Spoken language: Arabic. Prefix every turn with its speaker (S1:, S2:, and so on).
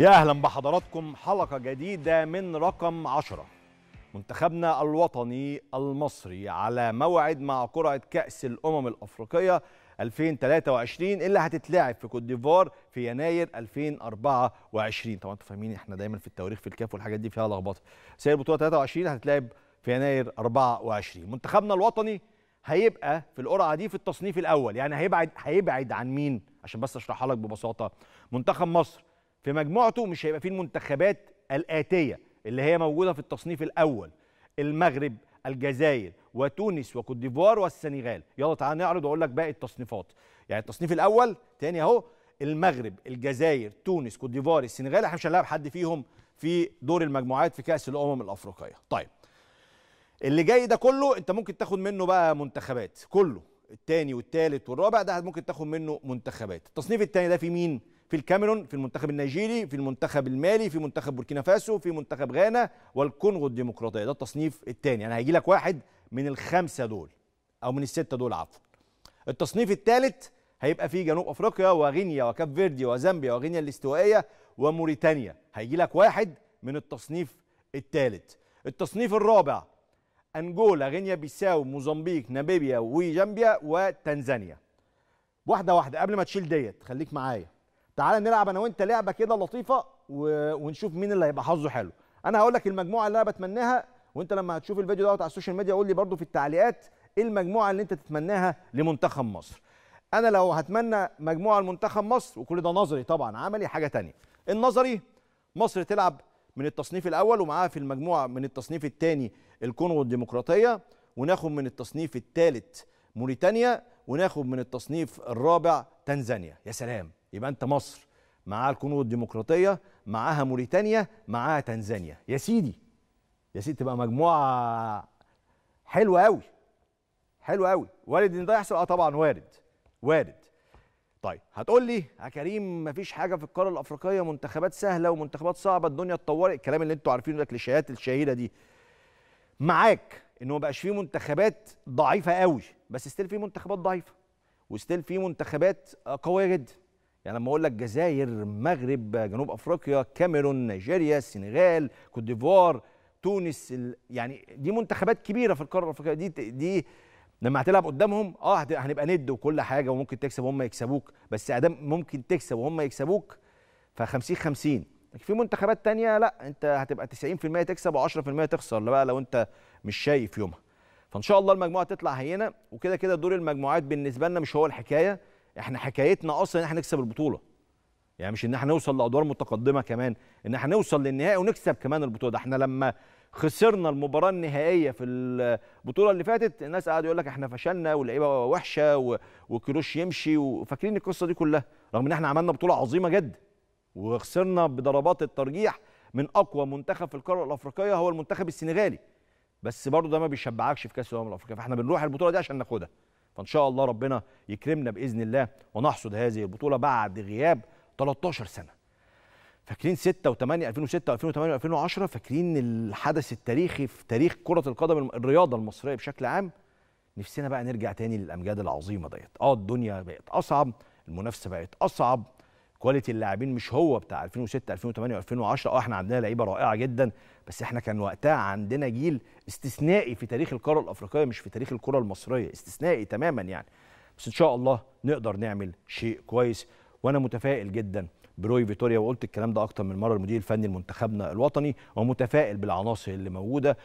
S1: يا أهلا بحضراتكم حلقة جديدة من رقم عشرة منتخبنا الوطني المصري على موعد مع قرعة كأس الأمم الأفريقية 2023 اللي هتتلعب في كوت ديفوار في يناير 2024 طبعا انتوا فاهمين احنا دايما في التواريخ في الكاف والحاجات دي فيها لخبطه بس هي البطوله 23 هتتلعب في يناير 24 منتخبنا الوطني هيبقى في القرعه دي في التصنيف الاول يعني هيبعد هيبعد عن مين عشان بس اشرحها لك ببساطه منتخب مصر في مجموعته مش هيبقى فيه المنتخبات الآتية اللي هي موجودة في التصنيف الأول المغرب الجزائر وتونس وكوت ديفوار والسنغال يلا تعالى نعرض واقول لك باقي التصنيفات يعني التصنيف الاول تاني اهو المغرب الجزائر تونس كوت ديفوار السنغال احنا مش هنلاعب حد فيهم في دور المجموعات في كاس الامم الافريقيه طيب اللي جاي ده كله انت ممكن تاخد منه بقى منتخبات كله التاني والتالت والرابع ده ممكن تاخد منه منتخبات التصنيف التاني ده في مين في الكاميرون في المنتخب النيجيري في المنتخب المالي في منتخب بوركينا فاسو في منتخب غانا والكونغو الديمقراطيه ده التصنيف الثاني انا يعني هيجي لك واحد من الخمسه دول او من السته دول عفوا التصنيف الثالث هيبقى في جنوب افريقيا وغينيا وكاب فيردي وزامبيا وغينيا الاستوائيه وموريتانيا هيجي لك واحد من التصنيف الثالث التصنيف الرابع انجولا غينيا بيساو موزمبيق ناميبيا وجامبيا وتنزانيا واحده واحده قبل ما تشيل ديت خليك معايا تعالى نلعب انا وانت لعبه كده لطيفه و... ونشوف مين اللي هيبقى حظه حلو انا هقول لك المجموعه اللي انا بتمناها وانت لما هتشوف الفيديو دوت على السوشيال ميديا قول لي برده في التعليقات ايه المجموعه اللي انت تتمناها لمنتخب مصر انا لو هتمنى مجموعه لمنتخب مصر وكل ده نظري طبعا عملي حاجه تانية النظري مصر تلعب من التصنيف الاول ومعاها في المجموعه من التصنيف الثاني الكونغو الديمقراطيه وناخد من التصنيف الثالث موريتانيا وناخد من التصنيف الرابع تنزانيا يا سلام يبقى انت مصر معاها الكونغو الديمقراطيه معاها موريتانيا معاها تنزانيا يا سيدي يا سيدي تبقى مجموعه حلوه قوي حلوه قوي وارد ان ده يحصل اه طبعا وارد وارد طيب هتقول لي يا كريم مفيش حاجه في القاره الافريقيه منتخبات سهله ومنتخبات صعبه الدنيا اتطورت الكلام اللي انتوا عارفينه ده كليشيهات الشهيره دي معاك انه ما بقاش فيه منتخبات ضعيفه قوي بس ستيل فيه منتخبات ضعيفه وستيل فيه منتخبات قويه جدا يعني لما اقول لك جزائر مغرب جنوب افريقيا كاميرون نيجيريا السنغال كوت ديفوار تونس يعني دي منتخبات كبيره في القاره الافريقيه دي دي لما هتلعب قدامهم اه هنبقى ند وكل حاجه وممكن تكسب وهم يكسبوك بس ادام ممكن تكسب وهم يكسبوك ف 50 50 لكن في منتخبات تانية لا انت هتبقى 90% تكسب و10% تخسر بقى لو انت مش شايف يومها فان شاء الله المجموعه تطلع هينه وكده كده دور المجموعات بالنسبه لنا مش هو الحكايه احنا حكايتنا اصلا ان احنا نكسب البطوله يعني مش ان احنا نوصل لادوار متقدمه كمان ان احنا نوصل للنهائي ونكسب كمان البطوله ده احنا لما خسرنا المباراه النهائيه في البطوله اللي فاتت الناس قعدوا يقول لك احنا فشلنا واللعيبه وحشه وكروش يمشي وفاكرين القصه دي كلها رغم ان احنا عملنا بطوله عظيمه جدا وخسرنا بضربات الترجيح من اقوى منتخب في القاره الافريقيه هو المنتخب السنغالي بس برضه ده ما بيشبعكش في كاس الامم الافريقيه فاحنا بنروح البطوله دي عشان ناخدها فان شاء الله ربنا يكرمنا باذن الله ونحصد هذه البطوله بعد غياب 13 سنه فاكرين 6 و8 2006 و2008 و2010 فاكرين الحدث التاريخي في تاريخ كره القدم الرياضه المصريه بشكل عام نفسنا بقى نرجع تاني للامجاد العظيمه ديت اه الدنيا بقت اصعب المنافسه بقت اصعب كواليتي اللاعبين مش هو بتاع 2006 2008 و2010 اه احنا عندنا لعيبه رائعه جدا بس احنا كان وقتها عندنا جيل استثنائي في تاريخ القاره الافريقيه مش في تاريخ الكره المصريه استثنائي تماما يعني بس ان شاء الله نقدر نعمل شيء كويس وانا متفائل جدا بروي فيتوريا وقلت الكلام ده اكتر من مره المدير الفني لمنتخبنا الوطني ومتفائل بالعناصر اللي موجوده